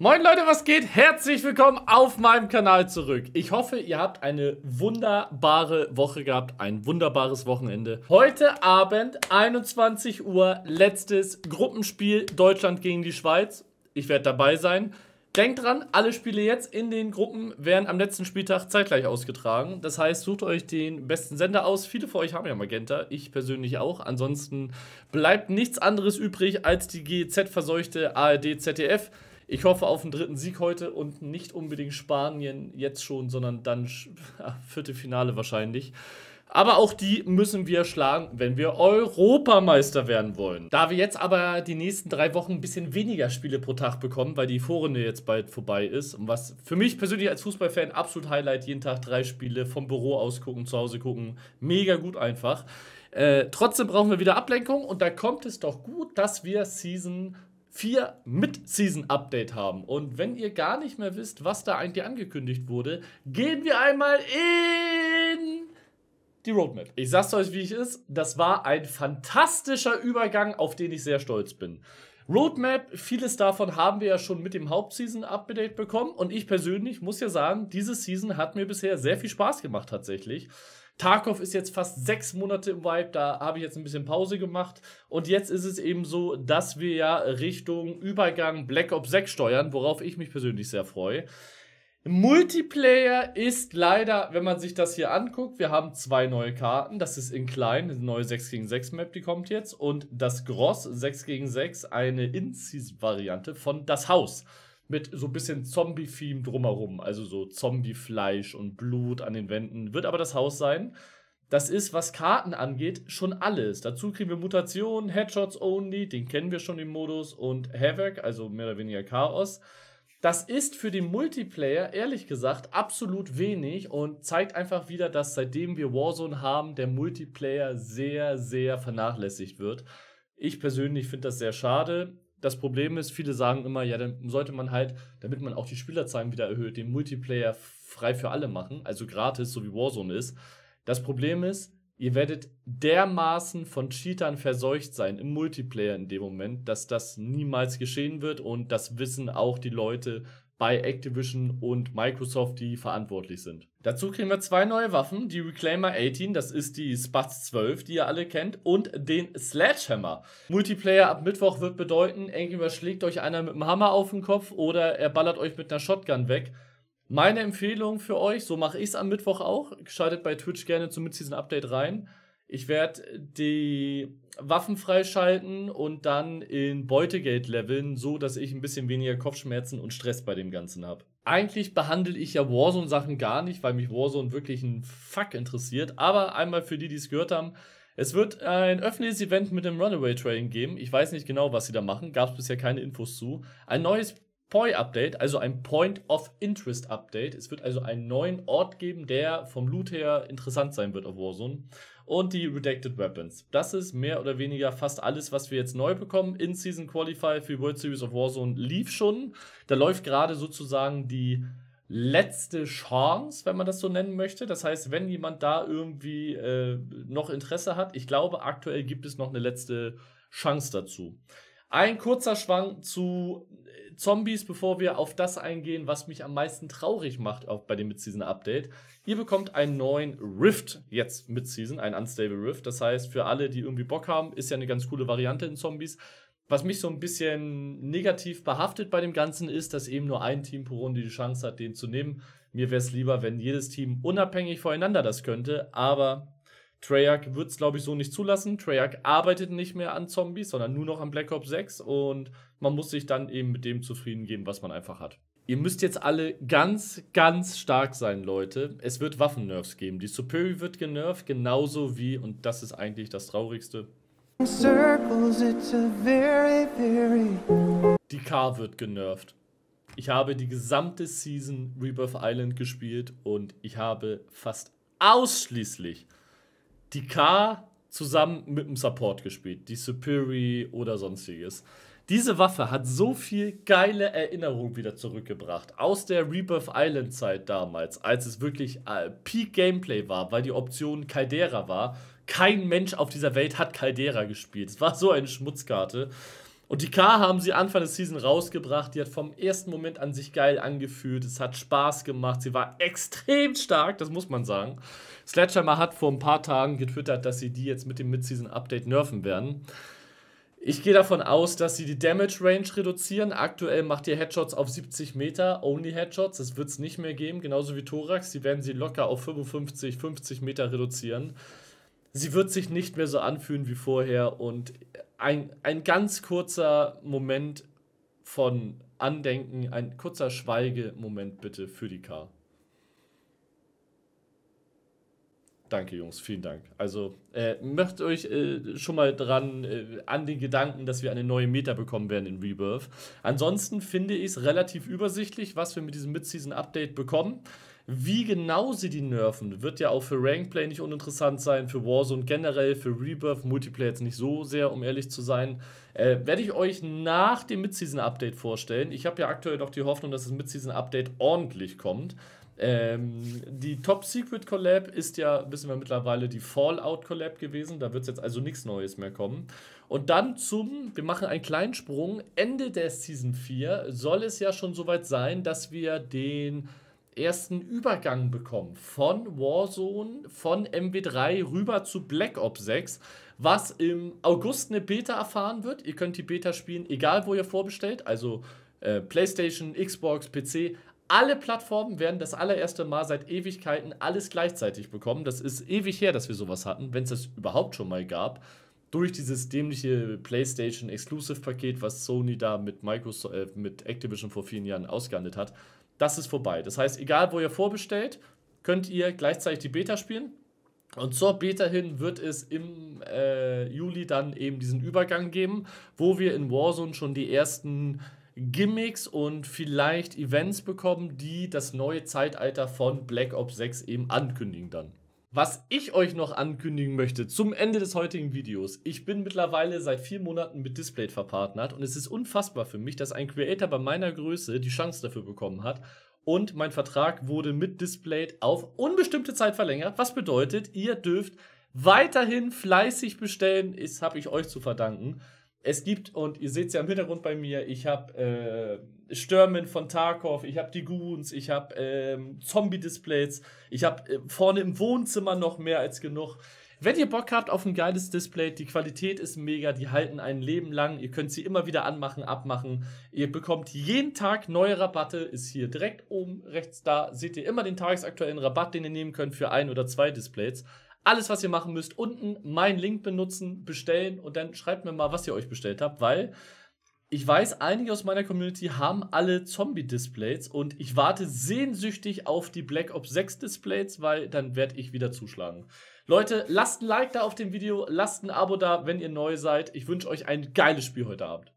Moin Leute, was geht? Herzlich willkommen auf meinem Kanal zurück. Ich hoffe, ihr habt eine wunderbare Woche gehabt, ein wunderbares Wochenende. Heute Abend, 21 Uhr, letztes Gruppenspiel Deutschland gegen die Schweiz. Ich werde dabei sein. Denkt dran, alle Spiele jetzt in den Gruppen werden am letzten Spieltag zeitgleich ausgetragen. Das heißt, sucht euch den besten Sender aus. Viele von euch haben ja Magenta, ich persönlich auch. Ansonsten bleibt nichts anderes übrig als die GEZ-verseuchte ARD-ZDF ich hoffe auf einen dritten Sieg heute und nicht unbedingt Spanien jetzt schon, sondern dann ja, Viertelfinale wahrscheinlich. Aber auch die müssen wir schlagen, wenn wir Europameister werden wollen. Da wir jetzt aber die nächsten drei Wochen ein bisschen weniger Spiele pro Tag bekommen, weil die Vorrunde jetzt bald vorbei ist und was für mich persönlich als Fußballfan absolut Highlight, jeden Tag drei Spiele vom Büro aus gucken, zu Hause gucken, mega gut einfach. Äh, trotzdem brauchen wir wieder Ablenkung und da kommt es doch gut, dass wir Season vier Mid-Season-Update haben. Und wenn ihr gar nicht mehr wisst, was da eigentlich angekündigt wurde, gehen wir einmal in die Roadmap. Ich sag's euch, wie ich ist. Das war ein fantastischer Übergang, auf den ich sehr stolz bin. Roadmap, vieles davon haben wir ja schon mit dem Hauptseason-Update bekommen. Und ich persönlich muss ja sagen, diese Season hat mir bisher sehr viel Spaß gemacht tatsächlich. Tarkov ist jetzt fast sechs Monate im Vibe, da habe ich jetzt ein bisschen Pause gemacht. Und jetzt ist es eben so, dass wir ja Richtung Übergang Black Ops 6 steuern, worauf ich mich persönlich sehr freue. Multiplayer ist leider, wenn man sich das hier anguckt, wir haben zwei neue Karten. Das ist in klein, eine neue 6 gegen 6 Map, die kommt jetzt. Und das Gross 6 gegen 6, eine Incis-Variante von Das Haus mit so ein bisschen Zombie-Theme drumherum, also so Zombie-Fleisch und Blut an den Wänden, wird aber das Haus sein. Das ist, was Karten angeht, schon alles. Dazu kriegen wir Mutationen, Headshots Only, den kennen wir schon im Modus, und Havoc, also mehr oder weniger Chaos. Das ist für den Multiplayer, ehrlich gesagt, absolut wenig und zeigt einfach wieder, dass seitdem wir Warzone haben, der Multiplayer sehr, sehr vernachlässigt wird. Ich persönlich finde das sehr schade das Problem ist, viele sagen immer, ja, dann sollte man halt, damit man auch die Spielerzahlen wieder erhöht, den Multiplayer frei für alle machen, also gratis, so wie Warzone ist. Das Problem ist, ihr werdet dermaßen von Cheatern verseucht sein im Multiplayer in dem Moment, dass das niemals geschehen wird und das wissen auch die Leute bei Activision und Microsoft, die verantwortlich sind. Dazu kriegen wir zwei neue Waffen, die Reclaimer 18, das ist die Spatz 12, die ihr alle kennt, und den Sledgehammer. Multiplayer ab Mittwoch wird bedeuten, entweder schlägt euch einer mit dem Hammer auf den Kopf oder er ballert euch mit einer Shotgun weg. Meine Empfehlung für euch, so mache ich es am Mittwoch auch, schaltet bei Twitch gerne zum mid season Update rein. Ich werde die Waffen freischalten und dann in Beutegeld leveln, so dass ich ein bisschen weniger Kopfschmerzen und Stress bei dem Ganzen habe. Eigentlich behandle ich ja Warzone-Sachen gar nicht, weil mich Warzone wirklich ein Fuck interessiert. Aber einmal für die, die es gehört haben, es wird ein öffentliches Event mit dem Runaway Train geben. Ich weiß nicht genau, was sie da machen. Gab es bisher keine Infos zu. Ein neues POI-Update, also ein Point of Interest Update. Es wird also einen neuen Ort geben, der vom Loot her interessant sein wird auf Warzone. Und die Redacted Weapons. Das ist mehr oder weniger fast alles, was wir jetzt neu bekommen. In-Season Qualify für World Series of Warzone lief schon. Da läuft gerade sozusagen die letzte Chance, wenn man das so nennen möchte. Das heißt, wenn jemand da irgendwie äh, noch Interesse hat, ich glaube, aktuell gibt es noch eine letzte Chance dazu. Ein kurzer Schwang zu Zombies, bevor wir auf das eingehen, was mich am meisten traurig macht auch bei dem Mid-Season Update. Ihr bekommt einen neuen Rift jetzt Mid-Season, einen Unstable Rift. Das heißt, für alle, die irgendwie Bock haben, ist ja eine ganz coole Variante in Zombies. Was mich so ein bisschen negativ behaftet bei dem Ganzen ist, dass eben nur ein Team pro Runde die Chance hat, den zu nehmen. Mir wäre es lieber, wenn jedes Team unabhängig voreinander das könnte, aber Treyarch wird es, glaube ich, so nicht zulassen. Treyarch arbeitet nicht mehr an Zombies, sondern nur noch an Black Ops 6 und man muss sich dann eben mit dem zufrieden geben, was man einfach hat. Ihr müsst jetzt alle ganz, ganz stark sein, Leute. Es wird Waffennerfs geben. Die Superior wird genervt, genauso wie, und das ist eigentlich das Traurigste, die Car wird genervt. Ich habe die gesamte Season Rebirth Island gespielt und ich habe fast ausschließlich die K zusammen mit dem Support gespielt, die Superior oder sonstiges. Diese Waffe hat so viel geile Erinnerung wieder zurückgebracht aus der Rebirth Island Zeit damals, als es wirklich äh, Peak Gameplay war, weil die Option Caldera war. Kein Mensch auf dieser Welt hat Caldera gespielt. Es war so eine Schmutzkarte. Und die K haben sie Anfang der Season rausgebracht. Die hat vom ersten Moment an sich geil angefühlt. Es hat Spaß gemacht. Sie war extrem stark, das muss man sagen. Sledgehammer hat vor ein paar Tagen getwittert, dass sie die jetzt mit dem Mid-Season-Update nerven werden. Ich gehe davon aus, dass sie die Damage Range reduzieren. Aktuell macht ihr Headshots auf 70 Meter, only Headshots. Das wird es nicht mehr geben, genauso wie Thorax. Sie werden sie locker auf 55, 50 Meter reduzieren. Sie wird sich nicht mehr so anfühlen wie vorher und ein, ein ganz kurzer Moment von Andenken, ein kurzer Schweigemoment bitte für die K. Danke, Jungs, vielen Dank. Also, äh, möchtet euch äh, schon mal dran äh, an den Gedanken, dass wir eine neue Meta bekommen werden in Rebirth. Ansonsten finde ich es relativ übersichtlich, was wir mit diesem Mid-Season-Update bekommen. Wie genau sie die nerven, wird ja auch für Rankplay nicht uninteressant sein, für Warzone generell, für Rebirth, Multiplayer jetzt nicht so sehr, um ehrlich zu sein. Äh, Werde ich euch nach dem mid season update vorstellen. Ich habe ja aktuell noch die Hoffnung, dass das mid season update ordentlich kommt. Ähm, die Top Secret Collab ist ja, wissen wir mittlerweile, die Fallout Collab gewesen. Da wird es jetzt also nichts Neues mehr kommen. Und dann zum, wir machen einen kleinen Sprung, Ende der Season 4 soll es ja schon soweit sein, dass wir den ersten Übergang bekommen von Warzone, von MW3 rüber zu Black Ops 6, was im August eine Beta erfahren wird. Ihr könnt die Beta spielen, egal wo ihr vorbestellt, also äh, PlayStation, Xbox, PC. Alle Plattformen werden das allererste Mal seit Ewigkeiten alles gleichzeitig bekommen. Das ist ewig her, dass wir sowas hatten, wenn es das überhaupt schon mal gab durch dieses dämliche PlayStation Exclusive Paket, was Sony da mit Microsoft äh, mit Activision vor vielen Jahren ausgehandelt hat, das ist vorbei. Das heißt, egal wo ihr vorbestellt, könnt ihr gleichzeitig die Beta spielen. Und zur Beta hin wird es im äh, Juli dann eben diesen Übergang geben, wo wir in Warzone schon die ersten Gimmicks und vielleicht Events bekommen, die das neue Zeitalter von Black Ops 6 eben ankündigen dann. Was ich euch noch ankündigen möchte zum Ende des heutigen Videos. Ich bin mittlerweile seit vier Monaten mit Displayed verpartnert und es ist unfassbar für mich, dass ein Creator bei meiner Größe die Chance dafür bekommen hat. Und mein Vertrag wurde mit Displayed auf unbestimmte Zeit verlängert, was bedeutet, ihr dürft weiterhin fleißig bestellen. Das habe ich euch zu verdanken es gibt, und ihr seht es ja im Hintergrund bei mir, ich habe äh, Stürmen von Tarkov, ich habe die Goons, ich habe äh, Zombie-Displays, ich habe äh, vorne im Wohnzimmer noch mehr als genug. Wenn ihr Bock habt auf ein geiles Display, die Qualität ist mega, die halten ein Leben lang. Ihr könnt sie immer wieder anmachen, abmachen. Ihr bekommt jeden Tag neue Rabatte, ist hier direkt oben rechts da. Seht ihr immer den tagesaktuellen Rabatt, den ihr nehmen könnt für ein oder zwei Displays. Alles, was ihr machen müsst, unten meinen Link benutzen, bestellen und dann schreibt mir mal, was ihr euch bestellt habt, weil ich weiß, einige aus meiner Community haben alle Zombie-Displays und ich warte sehnsüchtig auf die Black Ops 6 Displays, weil dann werde ich wieder zuschlagen. Leute, lasst ein Like da auf dem Video, lasst ein Abo da, wenn ihr neu seid. Ich wünsche euch ein geiles Spiel heute Abend.